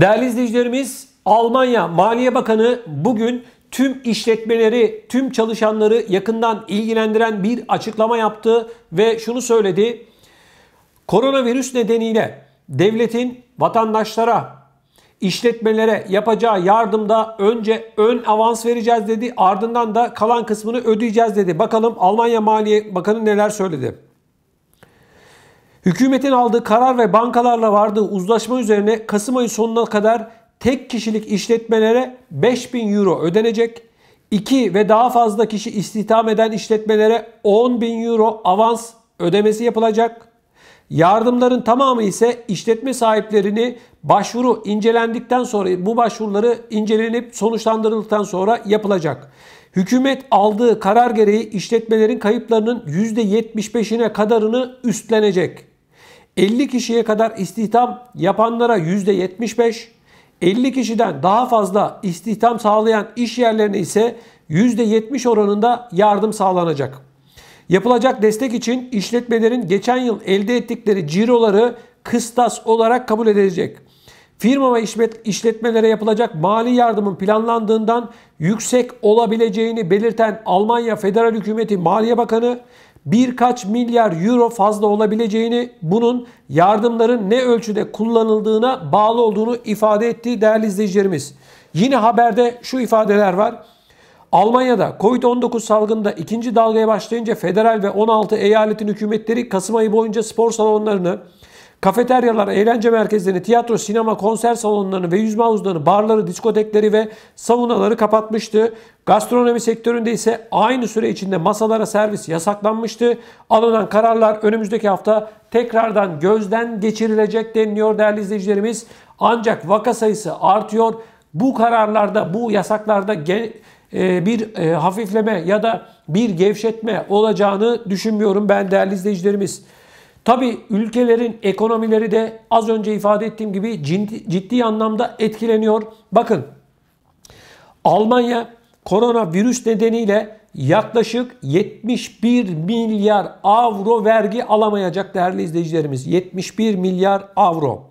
Değerli izleyicilerimiz Almanya Maliye Bakanı bugün tüm işletmeleri, tüm çalışanları yakından ilgilendiren bir açıklama yaptı ve şunu söyledi. Koronavirüs nedeniyle devletin vatandaşlara, işletmelere yapacağı yardımda önce ön avans vereceğiz dedi. Ardından da kalan kısmını ödeyeceğiz dedi. Bakalım Almanya Maliye Bakanı neler söyledi. Hükümetin aldığı karar ve bankalarla vardığı uzlaşma üzerine Kasım ayı sonuna kadar tek kişilik işletmelere 5000 euro ödenecek. 2 ve daha fazla kişi istihdam eden işletmelere 10.000 euro avans ödemesi yapılacak. Yardımların tamamı ise işletme sahiplerini başvuru incelendikten sonra bu başvuruları incelenip sonuçlandırıldıktan sonra yapılacak. Hükümet aldığı karar gereği işletmelerin kayıplarının %75'ine kadarını üstlenecek. 50 kişiye kadar istihdam yapanlara %75, 50 kişiden daha fazla istihdam sağlayan iş yerlerine ise %70 oranında yardım sağlanacak. Yapılacak destek için işletmelerin geçen yıl elde ettikleri ciroları kıstas olarak kabul edilecek. Firma ve işletmelere yapılacak mali yardımın planlandığından yüksek olabileceğini belirten Almanya Federal Hükümeti Maliye Bakanı birkaç milyar euro fazla olabileceğini, bunun yardımların ne ölçüde kullanıldığına bağlı olduğunu ifade etti değerli izleyicilerimiz. Yine haberde şu ifadeler var. Almanya'da Covid-19 salgında ikinci dalgaya başlayınca federal ve 16 eyaletin hükümetleri Kasım ayı boyunca spor salonlarını, Kafeteryalar, eğlence merkezlerini, tiyatro, sinema, konser salonlarını ve yüzme havuzlarını, barları, diskotekleri ve savunaları kapatmıştı. Gastronomi sektöründe ise aynı süre içinde masalara servis yasaklanmıştı. Alınan kararlar önümüzdeki hafta tekrardan gözden geçirilecek deniliyor değerli izleyicilerimiz. Ancak vaka sayısı artıyor. Bu kararlarda, bu yasaklarda e, bir e, hafifleme ya da bir gevşetme olacağını düşünmüyorum ben değerli izleyicilerimiz. Tabi ülkelerin ekonomileri de az önce ifade ettiğim gibi ciddi, ciddi anlamda etkileniyor. Bakın Almanya koronavirüs nedeniyle yaklaşık 71 milyar avro vergi alamayacak değerli izleyicilerimiz. 71 milyar avro.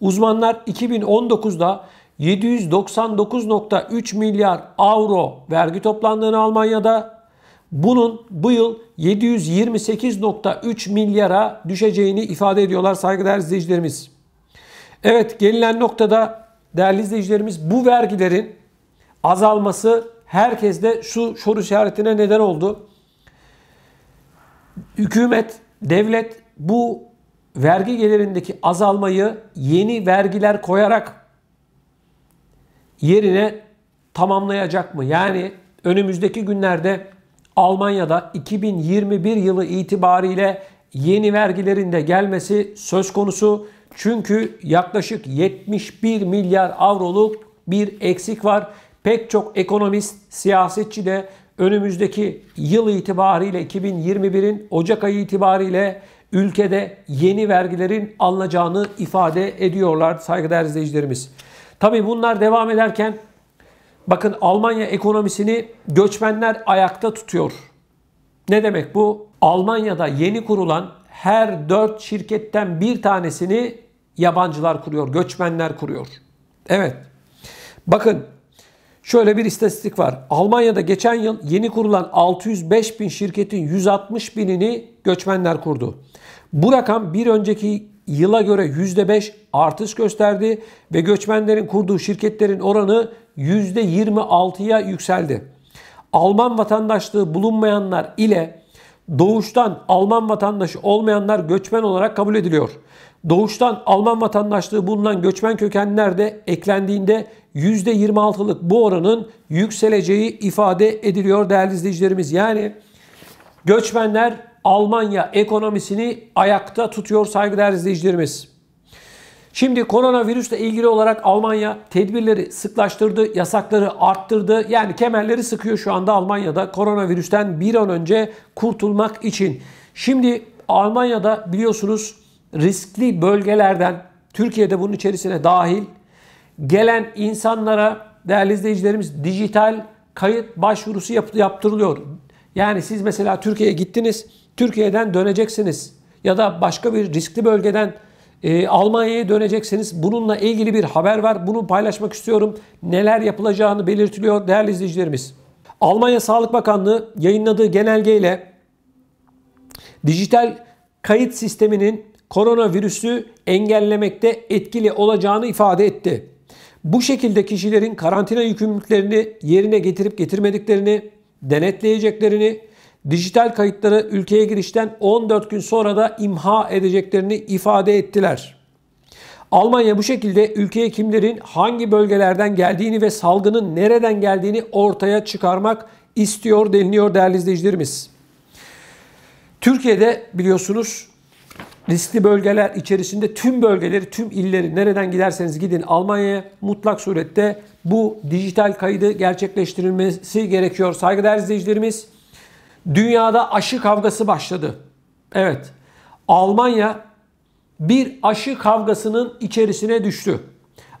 Uzmanlar 2019'da 799.3 milyar avro vergi toplandığını Almanya'da bunun bu yıl 728.3 milyara düşeceğini ifade ediyorlar saygıdeğer izleyicilerimiz. Evet gelinen noktada değerli izleyicilerimiz bu vergilerin azalması herkeste şu soru işaretine neden oldu. Hükümet, devlet bu vergi gelirindeki azalmayı yeni vergiler koyarak yerine tamamlayacak mı? Yani önümüzdeki günlerde Almanya'da 2021 yılı itibariyle yeni vergilerin de gelmesi söz konusu. Çünkü yaklaşık 71 milyar avroluk bir eksik var. Pek çok ekonomist, siyasetçi de önümüzdeki yıl itibariyle 2021'in Ocak ayı itibariyle ülkede yeni vergilerin alınacağını ifade ediyorlar saygıdeğer izleyicilerimiz. Tabii bunlar devam ederken Bakın Almanya ekonomisini göçmenler ayakta tutuyor. Ne demek bu? Almanya'da yeni kurulan her 4 şirketten bir tanesini yabancılar kuruyor, göçmenler kuruyor. Evet. Bakın şöyle bir istatistik var. Almanya'da geçen yıl yeni kurulan 605 bin şirketin 160 binini göçmenler kurdu. Bu rakam bir önceki yıla göre %5 artış gösterdi ve göçmenlerin kurduğu şirketlerin oranı %26'ya yükseldi. Alman vatandaşlığı bulunmayanlar ile doğuştan Alman vatandaşı olmayanlar göçmen olarak kabul ediliyor. Doğuştan Alman vatandaşlığı bulunan göçmen kökenler de eklendiğinde %26'lık bu oranın yükseleceği ifade ediliyor değerli izleyicilerimiz. Yani göçmenler Almanya ekonomisini ayakta tutuyor saygıdeğer izleyicilerimiz. Şimdi koronavirüsle ilgili olarak Almanya tedbirleri sıklaştırdı, yasakları arttırdı. Yani kemerleri sıkıyor şu anda Almanya'da koronavirüsten bir an önce kurtulmak için. Şimdi Almanya'da biliyorsunuz riskli bölgelerden Türkiye'de bunun içerisine dahil gelen insanlara değerli izleyicilerimiz dijital kayıt başvurusu yaptırılıyor. Yani siz mesela Türkiye'ye gittiniz, Türkiye'den döneceksiniz ya da başka bir riskli bölgeden e, Almanya'ya dönecekseniz Bununla ilgili bir haber var. Bunu paylaşmak istiyorum. Neler yapılacağını belirtiliyor değerli izleyicilerimiz. Almanya Sağlık Bakanlığı yayınladığı genelgeyle dijital kayıt sisteminin koronavirüsü engellemekte etkili olacağını ifade etti. Bu şekilde kişilerin karantina yükümlülüklerini yerine getirip getirmediklerini denetleyeceklerini dijital kayıtları ülkeye girişten 14 gün sonra da imha edeceklerini ifade ettiler. Almanya bu şekilde ülkeye kimlerin hangi bölgelerden geldiğini ve salgının nereden geldiğini ortaya çıkarmak istiyor deniliyor değerli izleyicilerimiz. Türkiye'de biliyorsunuz riskli bölgeler içerisinde tüm bölgeleri, tüm illeri nereden giderseniz gidin Almanya'ya mutlak surette bu dijital kaydı gerçekleştirilmesi gerekiyor. Saygıdeğer izleyicilerimiz Dünyada aşı kavgası başladı. Evet. Almanya bir aşı kavgasının içerisine düştü.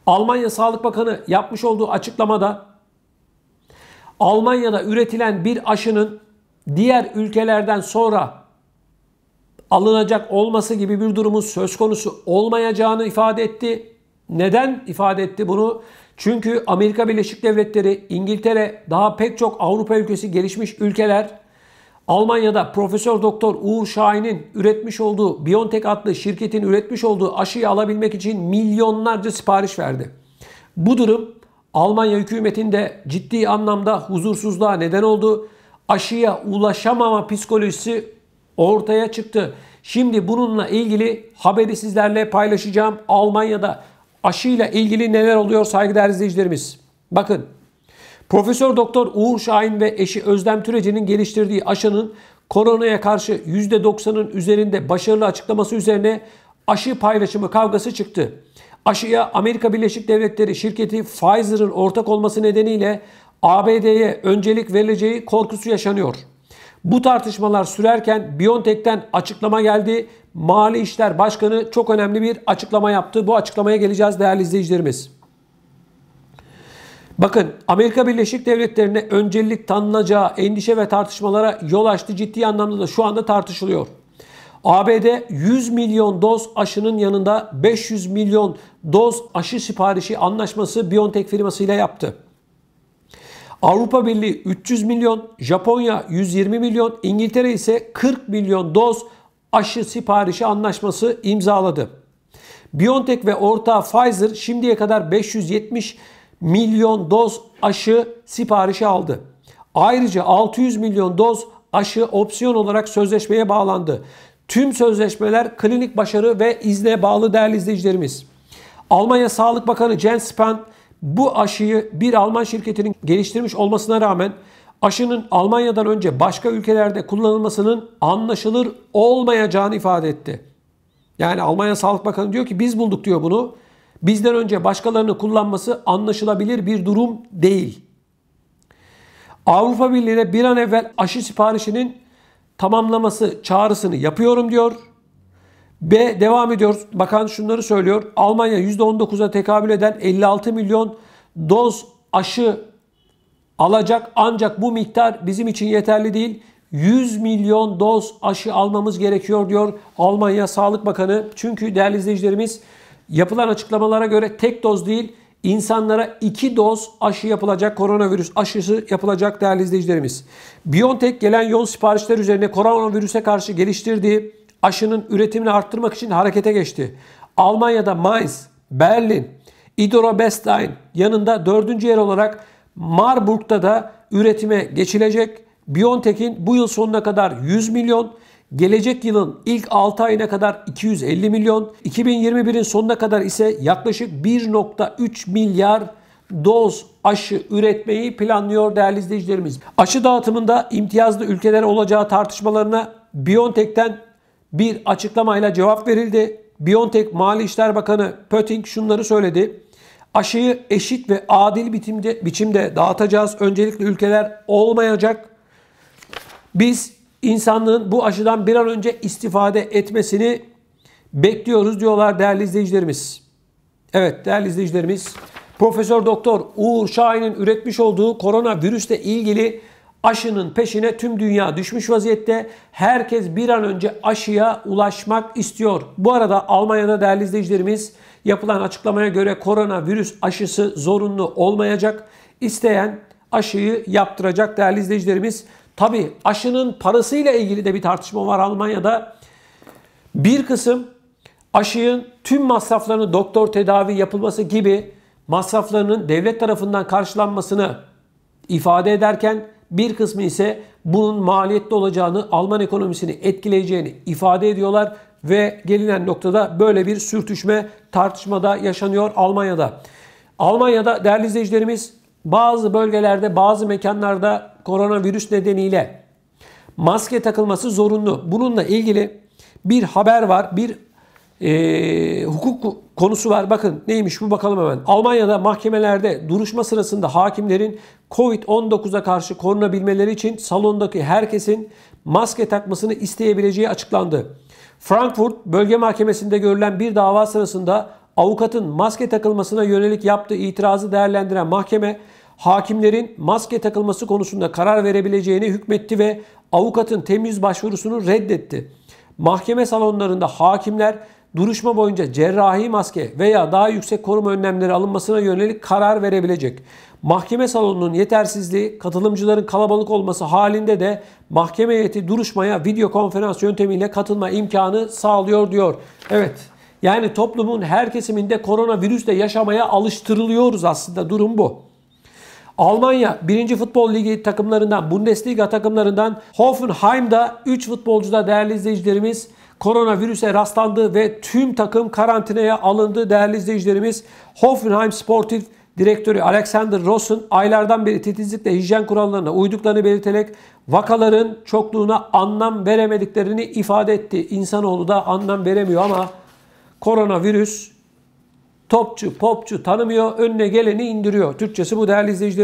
Almanya Sağlık Bakanı yapmış olduğu açıklamada Almanya'da üretilen bir aşının diğer ülkelerden sonra alınacak olması gibi bir durumun söz konusu olmayacağını ifade etti. Neden ifade etti bunu? Çünkü Amerika Birleşik Devletleri, İngiltere, daha pek çok Avrupa ülkesi, gelişmiş ülkeler Almanya'da Profesör Doktor Uğur Şahin'in üretmiş olduğu BioNTech adlı şirketin üretmiş olduğu aşıyı alabilmek için milyonlarca sipariş verdi. Bu durum Almanya hükümetinde ciddi anlamda huzursuzluğa neden oldu. Aşıya ulaşamama psikolojisi ortaya çıktı. Şimdi bununla ilgili haberi sizlerle paylaşacağım. Almanya'da aşıyla ilgili neler oluyor saygıdeğer izleyicilerimiz? Bakın Profesör Doktor Uğur Şahin ve eşi Özlem Türeci'nin geliştirdiği aşının koronaya karşı %90'ın üzerinde başarılı açıklaması üzerine aşı paylaşımı kavgası çıktı. Aşıya Amerika Birleşik Devletleri şirketi Pfizer'ın ortak olması nedeniyle ABD'ye öncelik verileceği korkusu yaşanıyor. Bu tartışmalar sürerken BioNTech'ten açıklama geldi. Mali İşler Başkanı çok önemli bir açıklama yaptı. Bu açıklamaya geleceğiz değerli izleyicilerimiz. Bakın Amerika Birleşik Devletleri'ne öncelik tanınacağı endişe ve tartışmalara yol açtı. Ciddi anlamda da şu anda tartışılıyor. ABD 100 milyon doz aşının yanında 500 milyon doz aşı siparişi anlaşması BioNTech firmasıyla yaptı. Avrupa Birliği 300 milyon, Japonya 120 milyon, İngiltere ise 40 milyon doz aşı siparişi anlaşması imzaladı. BioNTech ve ortağı Pfizer şimdiye kadar 570 milyon milyon doz aşı siparişi aldı. Ayrıca 600 milyon doz aşı opsiyon olarak sözleşmeye bağlandı. Tüm sözleşmeler klinik başarı ve izne bağlı değerli izleyicilerimiz. Almanya Sağlık Bakanı Jens Spahn bu aşıyı bir Alman şirketinin geliştirmiş olmasına rağmen aşının Almanya'dan önce başka ülkelerde kullanılmasının anlaşılır olmayacağını ifade etti. Yani Almanya Sağlık Bakanı diyor ki biz bulduk diyor bunu bizden önce başkalarını kullanması anlaşılabilir bir durum değil. Avrupa Birliği'ne bir an evvel aşı siparişinin tamamlaması çağrısını yapıyorum diyor. B devam ediyor. Bakan şunları söylüyor. Almanya %19'a tekabül eden 56 milyon doz aşı alacak ancak bu miktar bizim için yeterli değil. 100 milyon doz aşı almamız gerekiyor diyor Almanya Sağlık Bakanı. Çünkü değerli izleyicilerimiz Yapılan açıklamalara göre tek doz değil insanlara iki doz aşı yapılacak koronavirüs aşısı yapılacak değerli izleyicilerimiz. BioNTech gelen yoğun siparişler üzerine koronavirüse karşı geliştirdiği aşının üretimini arttırmak için harekete geçti. Almanya'da Mainz, Berlin, Idrobestein yanında dördüncü yer olarak Marburg'da da üretime geçilecek. BioNTech'in bu yıl sonuna kadar 100 milyon, Gelecek yılın ilk 6 ayına kadar 250 milyon, 2021'in sonuna kadar ise yaklaşık 1.3 milyar doz aşı üretmeyi planlıyor değerli izleyicilerimiz. Aşı dağıtımında imtiyazlı ülkeler olacağı tartışmalarına BioNTech'ten bir açıklamayla cevap verildi. BioNTech Mali İşler Bakanı Pötting şunları söyledi. Aşıyı eşit ve adil biçimde, biçimde dağıtacağız. Öncelikle ülkeler olmayacak. Biz insanlığın bu aşıdan bir an önce istifade etmesini bekliyoruz diyorlar değerli izleyicilerimiz. Evet değerli izleyicilerimiz Profesör Doktor Uğur Şahin'in üretmiş olduğu koronavirüsle ilgili aşının peşine tüm dünya düşmüş vaziyette. Herkes bir an önce aşıya ulaşmak istiyor. Bu arada Almanya'da değerli izleyicilerimiz yapılan açıklamaya göre koronavirüs aşısı zorunlu olmayacak. İsteyen aşıyı yaptıracak değerli izleyicilerimiz. Tabi aşının parasıyla ilgili de bir tartışma var Almanya'da. Bir kısım aşının tüm masraflarını doktor tedavi yapılması gibi masraflarının devlet tarafından karşılanmasını ifade ederken bir kısmı ise bunun maliyetli olacağını, Alman ekonomisini etkileyeceğini ifade ediyorlar ve gelinen noktada böyle bir sürtüşme tartışmada yaşanıyor Almanya'da. Almanya'da değerli izleyicilerimiz bazı bölgelerde, bazı mekanlarda koronavirüs nedeniyle maske takılması zorunlu. Bununla ilgili bir haber var, bir e, hukuk konusu var. Bakın neymiş bu bakalım hemen. Almanya'da mahkemelerde duruşma sırasında hakimlerin Covid-19'a karşı korunabilmeleri için salondaki herkesin maske takmasını isteyebileceği açıklandı. Frankfurt Bölge Mahkemesi'nde görülen bir dava sırasında avukatın maske takılmasına yönelik yaptığı itirazı değerlendiren mahkeme hakimlerin maske takılması konusunda karar verebileceğini hükmetti ve avukatın temiz başvurusunu reddetti. Mahkeme salonlarında hakimler duruşma boyunca cerrahi maske veya daha yüksek koruma önlemleri alınmasına yönelik karar verebilecek. Mahkeme salonunun yetersizliği, katılımcıların kalabalık olması halinde de mahkeme heyeti duruşmaya video konferans yöntemiyle katılma imkanı sağlıyor diyor. Evet. Yani toplumun her kesiminde koronavirüsle yaşamaya alıştırılıyoruz aslında durum bu. Almanya 1. Futbol Ligi takımlarından, Bundesliga takımlarından Hoffenheim'da 3 futbolcuda değerli izleyicilerimiz koronavirüse rastlandı ve tüm takım karantinaya alındı değerli izleyicilerimiz. Hoffenheim Sportif direktörü Alexander Ross'un aylardan beri titizlikle hijyen kurallarına uyduklarını belirterek vakaların çokluğuna anlam veremediklerini ifade etti. İnsanoğlu da anlam veremiyor ama koronavirüs topçu, popçu tanımıyor, önüne geleni indiriyor. Türkçesi bu değerli izleyicilerimiz.